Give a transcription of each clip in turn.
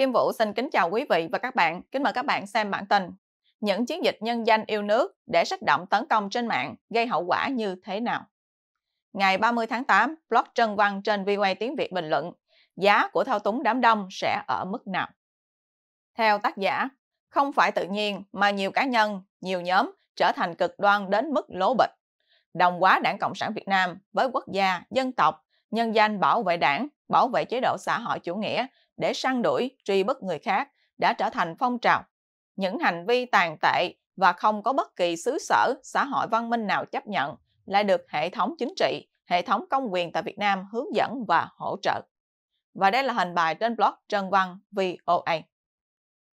Kim Vũ xin kính chào quý vị và các bạn. Kính mời các bạn xem bản tin. Những chiến dịch nhân danh yêu nước để sách động tấn công trên mạng gây hậu quả như thế nào? Ngày 30 tháng 8, blog Trân Văn trên VOA Tiếng Việt bình luận giá của thao túng đám đông sẽ ở mức nào? Theo tác giả, không phải tự nhiên mà nhiều cá nhân, nhiều nhóm trở thành cực đoan đến mức lố bịch. Đồng quá đảng Cộng sản Việt Nam với quốc gia, dân tộc, nhân danh bảo vệ đảng, bảo vệ chế độ xã hội chủ nghĩa để săn đuổi, truy bức người khác đã trở thành phong trào. Những hành vi tàn tệ và không có bất kỳ xứ sở, xã hội văn minh nào chấp nhận lại được hệ thống chính trị, hệ thống công quyền tại Việt Nam hướng dẫn và hỗ trợ. Và đây là hình bài trên blog Trân Văn VOA.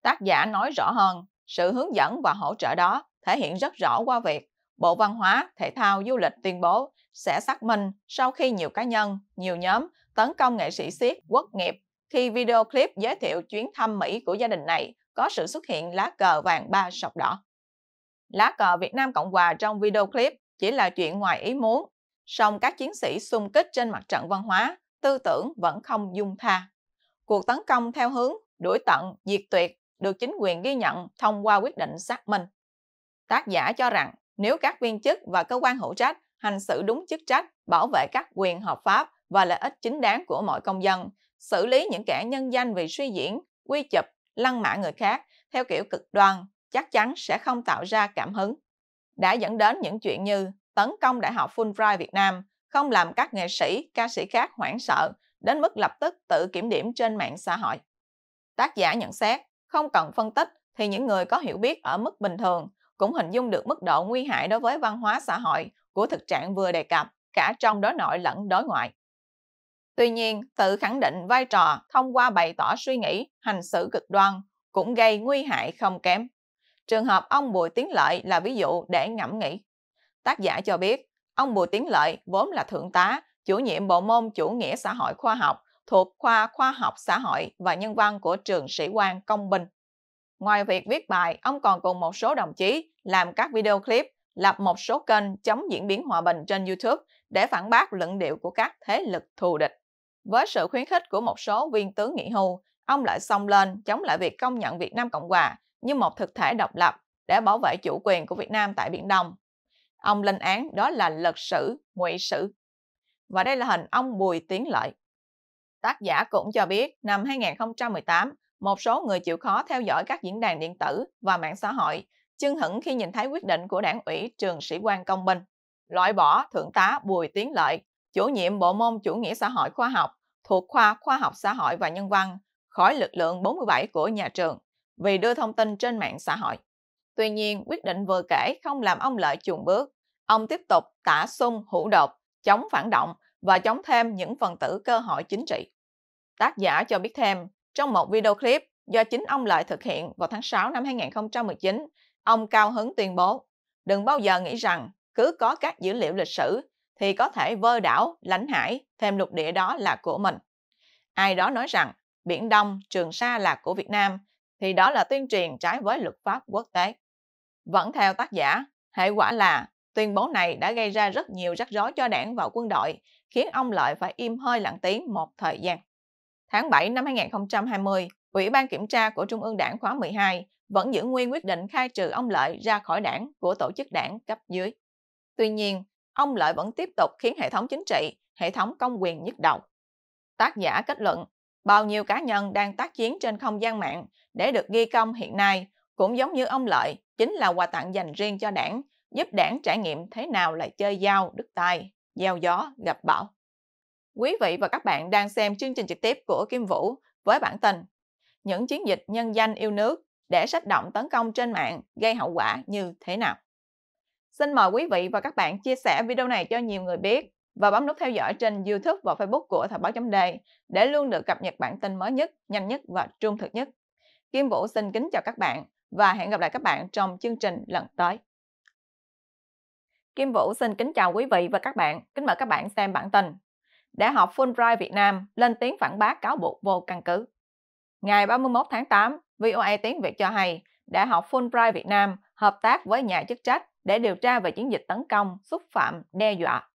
Tác giả nói rõ hơn, sự hướng dẫn và hỗ trợ đó thể hiện rất rõ qua việc Bộ Văn hóa, Thể thao, Du lịch tuyên bố sẽ xác minh sau khi nhiều cá nhân, nhiều nhóm tấn công nghệ sĩ siết, quốc nghiệp khi video clip giới thiệu chuyến thăm Mỹ của gia đình này có sự xuất hiện lá cờ vàng ba sọc đỏ. Lá cờ Việt Nam Cộng Hòa trong video clip chỉ là chuyện ngoài ý muốn, song các chiến sĩ xung kích trên mặt trận văn hóa, tư tưởng vẫn không dung tha. Cuộc tấn công theo hướng đuổi tận, diệt tuyệt được chính quyền ghi nhận thông qua quyết định xác minh. Tác giả cho rằng nếu các viên chức và cơ quan hữu trách hành xử đúng chức trách, bảo vệ các quyền hợp pháp và lợi ích chính đáng của mọi công dân xử lý những kẻ nhân danh vì suy diễn, quy chụp, lăng mạ người khác theo kiểu cực đoan chắc chắn sẽ không tạo ra cảm hứng. Đã dẫn đến những chuyện như tấn công Đại học Fulbright Việt Nam không làm các nghệ sĩ, ca sĩ khác hoảng sợ đến mức lập tức tự kiểm điểm trên mạng xã hội. Tác giả nhận xét, không cần phân tích thì những người có hiểu biết ở mức bình thường cũng hình dung được mức độ nguy hại đối với văn hóa xã hội của thực trạng vừa đề cập cả trong đối nội lẫn đối ngoại. Tuy nhiên, tự khẳng định vai trò thông qua bày tỏ suy nghĩ, hành xử cực đoan cũng gây nguy hại không kém. Trường hợp ông Bùi Tiến Lợi là ví dụ để ngẫm nghĩ. Tác giả cho biết, ông Bùi Tiến Lợi vốn là thượng tá, chủ nhiệm bộ môn chủ nghĩa xã hội khoa học thuộc khoa khoa học xã hội và nhân văn của trường sĩ quan công binh. Ngoài việc viết bài, ông còn cùng một số đồng chí làm các video clip, lập một số kênh chống diễn biến hòa bình trên YouTube để phản bác luận điệu của các thế lực thù địch. Với sự khuyến khích của một số viên tướng nghỉ hưu, ông lại xông lên chống lại việc công nhận Việt Nam Cộng Hòa như một thực thể độc lập để bảo vệ chủ quyền của Việt Nam tại Biển Đông. Ông lên án đó là lật sử, ngụy sử. Và đây là hình ông Bùi Tiến Lợi. Tác giả cũng cho biết năm 2018, một số người chịu khó theo dõi các diễn đàn điện tử và mạng xã hội chưng hững khi nhìn thấy quyết định của đảng ủy trường sĩ quan công binh loại bỏ thượng tá Bùi Tiến Lợi, chủ nhiệm bộ môn chủ nghĩa xã hội khoa học thuộc khoa Khoa học xã hội và nhân văn khỏi lực lượng 47 của nhà trường vì đưa thông tin trên mạng xã hội. Tuy nhiên, quyết định vừa kể không làm ông Lợi chuồn bước. Ông tiếp tục tả xung hữu độc chống phản động và chống thêm những phần tử cơ hội chính trị. Tác giả cho biết thêm, trong một video clip do chính ông Lợi thực hiện vào tháng 6 năm 2019, ông cao hứng tuyên bố, đừng bao giờ nghĩ rằng cứ có các dữ liệu lịch sử thì có thể vơ đảo, lãnh hải, thêm lục địa đó là của mình. Ai đó nói rằng Biển Đông, Trường Sa là của Việt Nam, thì đó là tuyên truyền trái với luật pháp quốc tế. Vẫn theo tác giả, hệ quả là tuyên bố này đã gây ra rất nhiều rắc rối cho đảng và quân đội, khiến ông Lợi phải im hơi lặng tiếng một thời gian. Tháng 7 năm 2020, Ủy ban Kiểm tra của Trung ương Đảng khóa 12 vẫn giữ nguyên quyết định khai trừ ông Lợi ra khỏi đảng của tổ chức đảng cấp dưới. Tuy nhiên, ông Lợi vẫn tiếp tục khiến hệ thống chính trị, hệ thống công quyền nhức đầu. Tác giả kết luận, bao nhiêu cá nhân đang tác chiến trên không gian mạng để được ghi công hiện nay cũng giống như ông Lợi chính là quà tặng dành riêng cho đảng, giúp đảng trải nghiệm thế nào là chơi dao, đứt tay, gieo gió, gặp bão. Quý vị và các bạn đang xem chương trình trực tiếp của Kim Vũ với bản tin Những chiến dịch nhân danh yêu nước để sách động tấn công trên mạng gây hậu quả như thế nào? Xin mời quý vị và các bạn chia sẻ video này cho nhiều người biết và bấm nút theo dõi trên YouTube và Facebook của Thời báo chấm đề để luôn được cập nhật bản tin mới nhất, nhanh nhất và trung thực nhất. Kim Vũ xin kính chào các bạn và hẹn gặp lại các bạn trong chương trình lần tới. Kim Vũ xin kính chào quý vị và các bạn, kính mời các bạn xem bản tin. Đại học Fulbright Việt Nam lên tiếng phản bác cáo buộc vô căn cứ. Ngày 31 tháng 8, VOA Tiếng Việt cho hay Đại học Fulbright Việt Nam hợp tác với nhà chức trách để điều tra về chiến dịch tấn công, xúc phạm, đe dọa.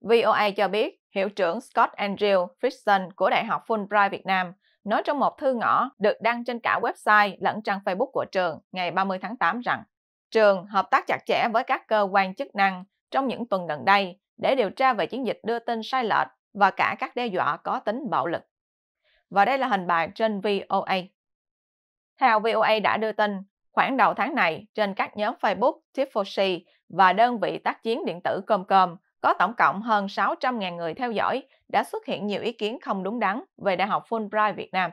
VOA cho biết, Hiệu trưởng Scott Andrew Frickson của Đại học Fulbright Việt Nam nói trong một thư ngõ được đăng trên cả website lẫn trang Facebook của trường ngày 30 tháng 8 rằng trường hợp tác chặt chẽ với các cơ quan chức năng trong những tuần gần đây để điều tra về chiến dịch đưa tin sai lệch và cả các đe dọa có tính bạo lực. Và đây là hình bài trên VOA. Theo VOA đã đưa tin, Khoảng đầu tháng này, trên các nhóm Facebook Tifosi và đơn vị tác chiến điện tử Comcom có tổng cộng hơn 600.000 người theo dõi đã xuất hiện nhiều ý kiến không đúng đắn về Đại học Fulbright Việt Nam.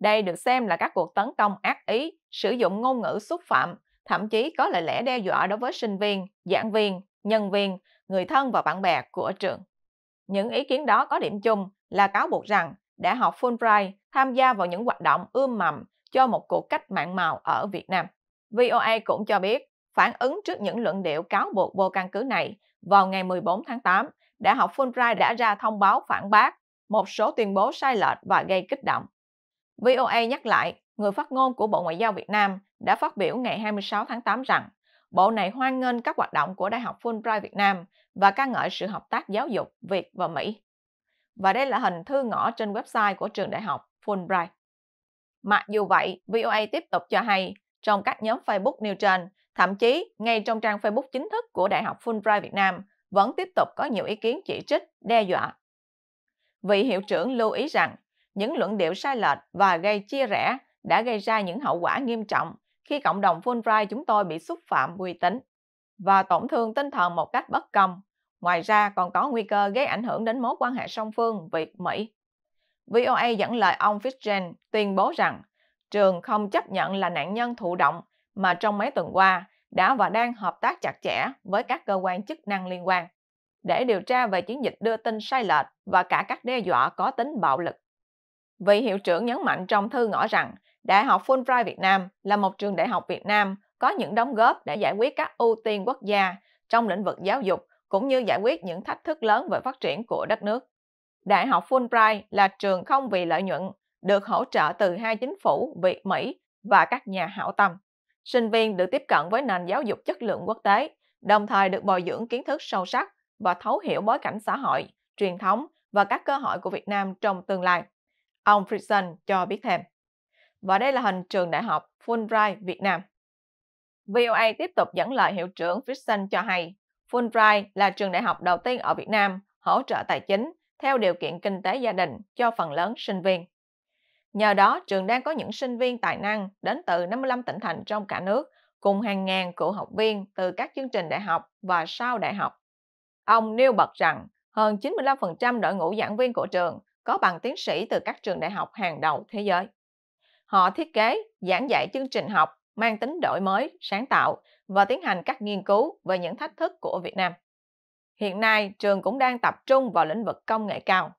Đây được xem là các cuộc tấn công ác ý, sử dụng ngôn ngữ xúc phạm, thậm chí có lời lẽ đe dọa đối với sinh viên, giảng viên, nhân viên, người thân và bạn bè của trường. Những ý kiến đó có điểm chung là cáo buộc rằng Đại học Fulbright tham gia vào những hoạt động ươm mầm cho một cuộc cách mạng màu ở Việt Nam. VOA cũng cho biết, phản ứng trước những luận điệu cáo buộc vô căn cứ này, vào ngày 14 tháng 8, Đại học Fulbright đã ra thông báo phản bác một số tuyên bố sai lệch và gây kích động. VOA nhắc lại, người phát ngôn của Bộ Ngoại giao Việt Nam đã phát biểu ngày 26 tháng 8 rằng Bộ này hoan nghênh các hoạt động của Đại học Fulbright Việt Nam và ca ngợi sự hợp tác giáo dục Việt và Mỹ. Và đây là hình thư ngõ trên website của trường đại học Fulbright. Mặc dù vậy, VOA tiếp tục cho hay, trong các nhóm Facebook nêu trên, thậm chí ngay trong trang Facebook chính thức của Đại học Fulbright Việt Nam, vẫn tiếp tục có nhiều ý kiến chỉ trích, đe dọa. Vị hiệu trưởng lưu ý rằng, những luận điệu sai lệch và gây chia rẽ đã gây ra những hậu quả nghiêm trọng khi cộng đồng Fulbright chúng tôi bị xúc phạm uy tín và tổn thương tinh thần một cách bất công. Ngoài ra còn có nguy cơ gây ảnh hưởng đến mối quan hệ song phương Việt-Mỹ. VOA dẫn lời ông Fitzgerald tuyên bố rằng trường không chấp nhận là nạn nhân thụ động mà trong mấy tuần qua đã và đang hợp tác chặt chẽ với các cơ quan chức năng liên quan để điều tra về chiến dịch đưa tin sai lệch và cả các đe dọa có tính bạo lực. Vị hiệu trưởng nhấn mạnh trong thư ngỏ rằng Đại học Fulbright Việt Nam là một trường đại học Việt Nam có những đóng góp để giải quyết các ưu tiên quốc gia trong lĩnh vực giáo dục cũng như giải quyết những thách thức lớn về phát triển của đất nước. Đại học Fulbright là trường không vì lợi nhuận, được hỗ trợ từ hai chính phủ Việt Mỹ và các nhà hảo tâm. Sinh viên được tiếp cận với nền giáo dục chất lượng quốc tế, đồng thời được bồi dưỡng kiến thức sâu sắc và thấu hiểu bối cảnh xã hội, truyền thống và các cơ hội của Việt Nam trong tương lai. Ông Friedson cho biết thêm. Và đây là hình trường đại học Fulbright Việt Nam. VOA tiếp tục dẫn lời hiệu trưởng Friedson cho hay, Fulbright là trường đại học đầu tiên ở Việt Nam hỗ trợ tài chính theo điều kiện kinh tế gia đình cho phần lớn sinh viên. Nhờ đó, trường đang có những sinh viên tài năng đến từ 55 tỉnh thành trong cả nước, cùng hàng ngàn cựu học viên từ các chương trình đại học và sau đại học. Ông nêu bật rằng, hơn 95% đội ngũ giảng viên của trường có bằng tiến sĩ từ các trường đại học hàng đầu thế giới. Họ thiết kế, giảng dạy chương trình học mang tính đổi mới, sáng tạo và tiến hành các nghiên cứu về những thách thức của Việt Nam. Hiện nay, trường cũng đang tập trung vào lĩnh vực công nghệ cao.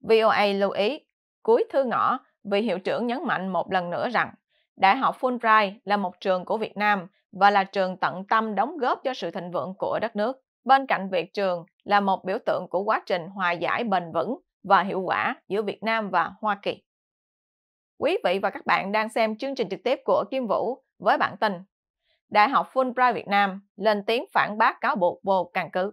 VOA lưu ý, cuối thư ngõ, vị hiệu trưởng nhấn mạnh một lần nữa rằng Đại học Fulbright là một trường của Việt Nam và là trường tận tâm đóng góp cho sự thịnh vượng của đất nước. Bên cạnh việc trường là một biểu tượng của quá trình hòa giải bền vững và hiệu quả giữa Việt Nam và Hoa Kỳ. Quý vị và các bạn đang xem chương trình trực tiếp của Kim Vũ với bản tin Đại học Fulbright Việt Nam lên tiếng phản bác cáo buộc vô căn cứ.